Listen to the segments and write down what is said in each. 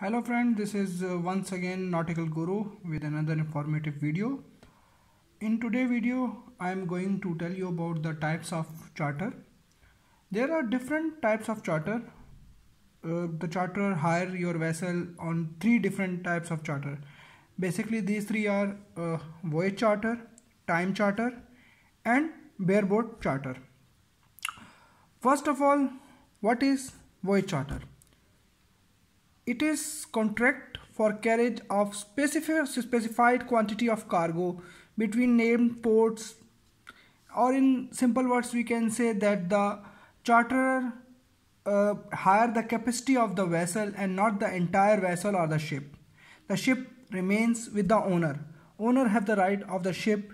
hello friend this is uh, once again nautical guru with another informative video in today video i am going to tell you about the types of charter there are different types of charter uh, the charter hire your vessel on three different types of charter basically these three are uh, voyage charter time charter and bareboat charter first of all what is voyage charter it is contract for carriage of specific specified quantity of cargo between named ports or in simple words we can say that the charterer uh, hire the capacity of the vessel and not the entire vessel or the ship the ship remains with the owner owner have the right of the ship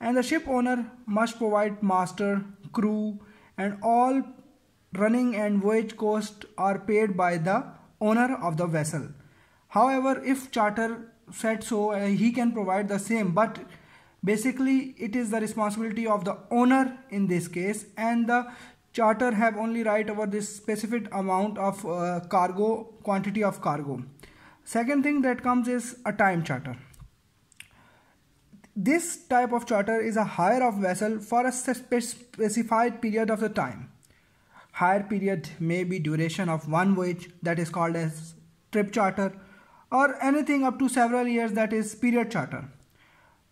and the ship owner must provide master crew and all running and voyage costs are paid by the owner of the vessel. However, if charter said so, uh, he can provide the same, but basically it is the responsibility of the owner in this case and the charter have only right over this specific amount of uh, cargo quantity of cargo second thing that comes is a time charter this type of charter is a hire of vessel for a specified period of the time Higher period may be duration of one voyage that is called as trip charter or anything up to several years that is period charter.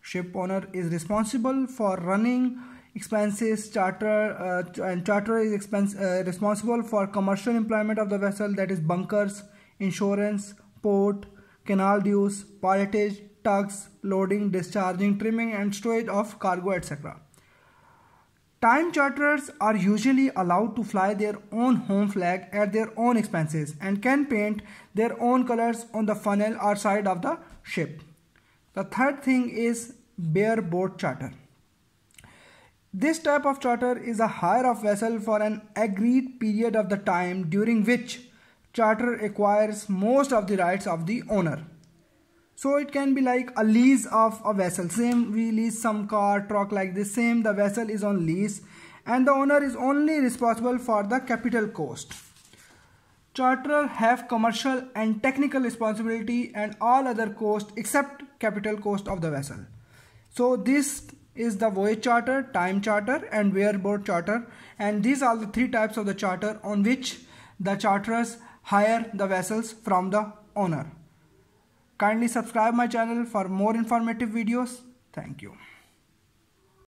Ship owner is responsible for running expenses charter uh, and charter is expense, uh, responsible for commercial employment of the vessel that is bunkers, insurance, port, canal dues, pilotage, tugs, loading, discharging, trimming and storage of cargo etc. Time charterers are usually allowed to fly their own home flag at their own expenses and can paint their own colors on the funnel or side of the ship. The third thing is bareboat charter. This type of charter is a hire of vessel for an agreed period of the time during which charter acquires most of the rights of the owner so it can be like a lease of a vessel same we lease some car truck like this same the vessel is on lease and the owner is only responsible for the capital cost charterer have commercial and technical responsibility and all other costs except capital cost of the vessel so this is the voyage charter, time charter and wearboard charter and these are the three types of the charter on which the charterers hire the vessels from the owner. Kindly subscribe my channel for more informative videos. Thank you.